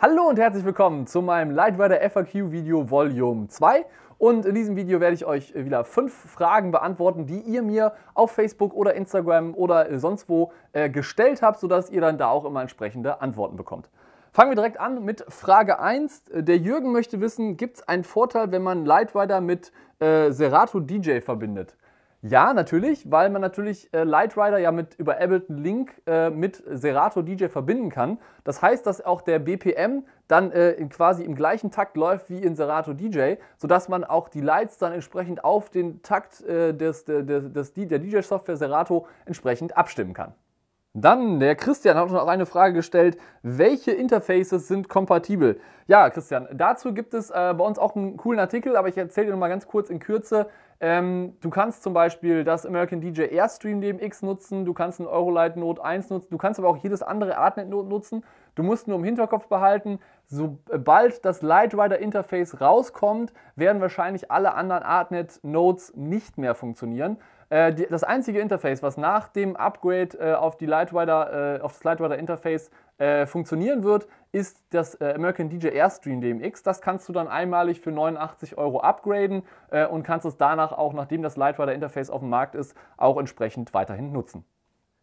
Hallo und herzlich willkommen zu meinem Lightweather FAQ Video Volume 2. Und in diesem Video werde ich euch wieder fünf Fragen beantworten, die ihr mir auf Facebook oder Instagram oder sonst wo äh, gestellt habt, sodass ihr dann da auch immer entsprechende Antworten bekommt. Fangen wir direkt an mit Frage 1. Der Jürgen möchte wissen, gibt es einen Vorteil, wenn man Lightweather mit äh, Serato DJ verbindet? Ja, natürlich, weil man natürlich äh, Light Rider ja mit über Ableton Link äh, mit Serato DJ verbinden kann. Das heißt, dass auch der BPM dann äh, quasi im gleichen Takt läuft wie in Serato DJ, sodass man auch die Lights dann entsprechend auf den Takt des, äh, des, des, der DJ-Software Serato entsprechend abstimmen kann. Dann, der Christian hat noch eine Frage gestellt, welche Interfaces sind kompatibel? Ja, Christian, dazu gibt es äh, bei uns auch einen coolen Artikel, aber ich erzähle dir noch mal ganz kurz in Kürze. Ähm, du kannst zum Beispiel das American DJ Airstream DMX nutzen, du kannst ein Eurolight Note 1 nutzen, du kannst aber auch jedes andere Artnet Note nutzen. Du musst nur im Hinterkopf behalten, sobald das Lightrider Interface rauskommt, werden wahrscheinlich alle anderen Artnet Nodes nicht mehr funktionieren. Äh, die, das einzige Interface, was nach dem Upgrade äh, auf, die Lightwider, äh, auf das Lightwider Interface äh, funktionieren wird, ist das äh, American DJ Airstream DMX. Das kannst du dann einmalig für 89 Euro upgraden und kannst es danach auch, nachdem das Lightwider Interface auf dem Markt ist, auch entsprechend weiterhin nutzen.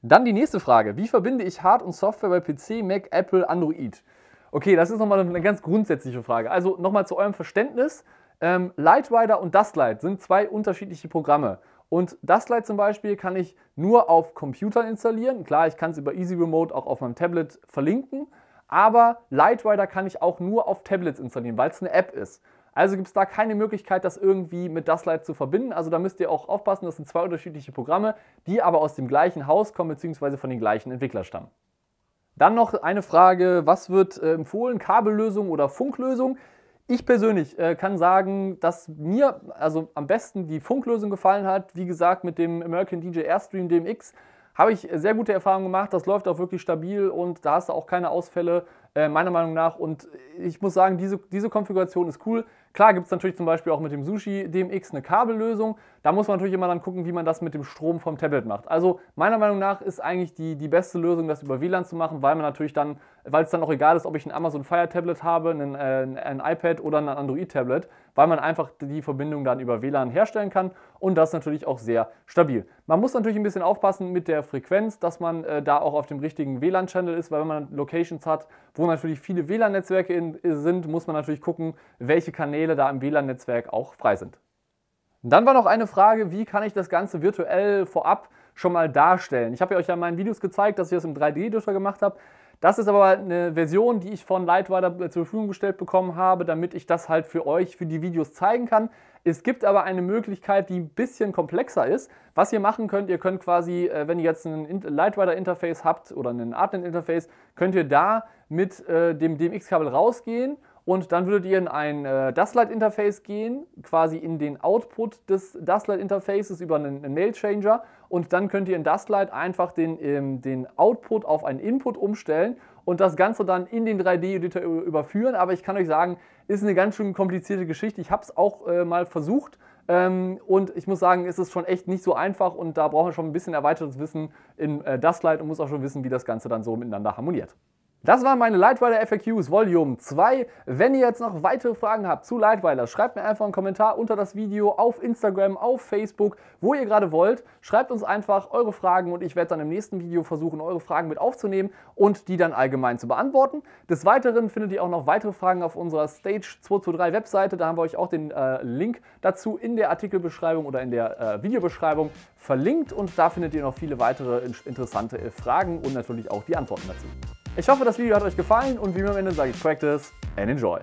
Dann die nächste Frage. Wie verbinde ich Hard- und Software bei PC, Mac, Apple, Android? Okay, das ist nochmal eine ganz grundsätzliche Frage. Also nochmal zu eurem Verständnis. Ähm, Lightwider und Dustlight sind zwei unterschiedliche Programme. Und das Light zum Beispiel kann ich nur auf Computern installieren. Klar, ich kann es über Easy Remote auch auf meinem Tablet verlinken, aber Lightrider kann ich auch nur auf Tablets installieren, weil es eine App ist. Also gibt es da keine Möglichkeit, das irgendwie mit Dustlight zu verbinden. Also da müsst ihr auch aufpassen, das sind zwei unterschiedliche Programme, die aber aus dem gleichen Haus kommen bzw. von den gleichen Entwicklern stammen. Dann noch eine Frage, was wird äh, empfohlen, Kabellösung oder Funklösung? Ich persönlich äh, kann sagen, dass mir also am besten die Funklösung gefallen hat. Wie gesagt, mit dem American DJ Airstream DMX habe ich sehr gute Erfahrungen gemacht. Das läuft auch wirklich stabil und da hast du auch keine Ausfälle. Äh, meiner Meinung nach. Und ich muss sagen, diese, diese Konfiguration ist cool. Klar gibt es natürlich zum Beispiel auch mit dem Sushi DMX eine Kabellösung. Da muss man natürlich immer dann gucken, wie man das mit dem Strom vom Tablet macht. Also meiner Meinung nach ist eigentlich die, die beste Lösung, das über WLAN zu machen, weil man natürlich dann, weil es dann auch egal ist, ob ich ein Amazon Fire Tablet habe, einen, äh, ein iPad oder ein Android Tablet, weil man einfach die Verbindung dann über WLAN herstellen kann und das natürlich auch sehr stabil. Man muss natürlich ein bisschen aufpassen mit der Frequenz, dass man äh, da auch auf dem richtigen WLAN Channel ist, weil wenn man Locations hat, wo natürlich viele WLAN-Netzwerke äh, sind, muss man natürlich gucken, welche Kanäle da im WLAN-Netzwerk auch frei sind. Dann war noch eine Frage, wie kann ich das Ganze virtuell vorab schon mal darstellen? Ich habe euch ja in meinen Videos gezeigt, dass ich das im 3D-Drucker gemacht habe. Das ist aber eine Version, die ich von Lightwider äh, zur Verfügung gestellt bekommen habe, damit ich das halt für euch, für die Videos zeigen kann. Es gibt aber eine Möglichkeit, die ein bisschen komplexer ist. Was ihr machen könnt, ihr könnt quasi, äh, wenn ihr jetzt ein Lightwider-Interface habt oder ein Artnet-Interface, könnt ihr da mit äh, dem DMX-Kabel rausgehen und dann würdet ihr in ein äh, Dustlight-Interface gehen, quasi in den Output des Dustlight-Interfaces über einen, einen Mail-Changer. Und dann könnt ihr in Dustlight einfach den, ähm, den Output auf einen Input umstellen und das Ganze dann in den 3D-Editor überführen. Aber ich kann euch sagen, ist eine ganz schön komplizierte Geschichte. Ich habe es auch äh, mal versucht ähm, und ich muss sagen, ist es schon echt nicht so einfach und da braucht man schon ein bisschen erweitertes Wissen in äh, Dustlight und muss auch schon wissen, wie das Ganze dann so miteinander harmoniert. Das waren meine Lightweiler FAQs Volume 2. Wenn ihr jetzt noch weitere Fragen habt zu Lightweiler, schreibt mir einfach einen Kommentar unter das Video auf Instagram, auf Facebook, wo ihr gerade wollt. Schreibt uns einfach eure Fragen und ich werde dann im nächsten Video versuchen, eure Fragen mit aufzunehmen und die dann allgemein zu beantworten. Des Weiteren findet ihr auch noch weitere Fragen auf unserer Stage 223 Webseite. Da haben wir euch auch den äh, Link dazu in der Artikelbeschreibung oder in der äh, Videobeschreibung verlinkt und da findet ihr noch viele weitere interessante äh, Fragen und natürlich auch die Antworten dazu. Ich hoffe, das Video hat euch gefallen und wie immer am Ende sage ich Practice and Enjoy.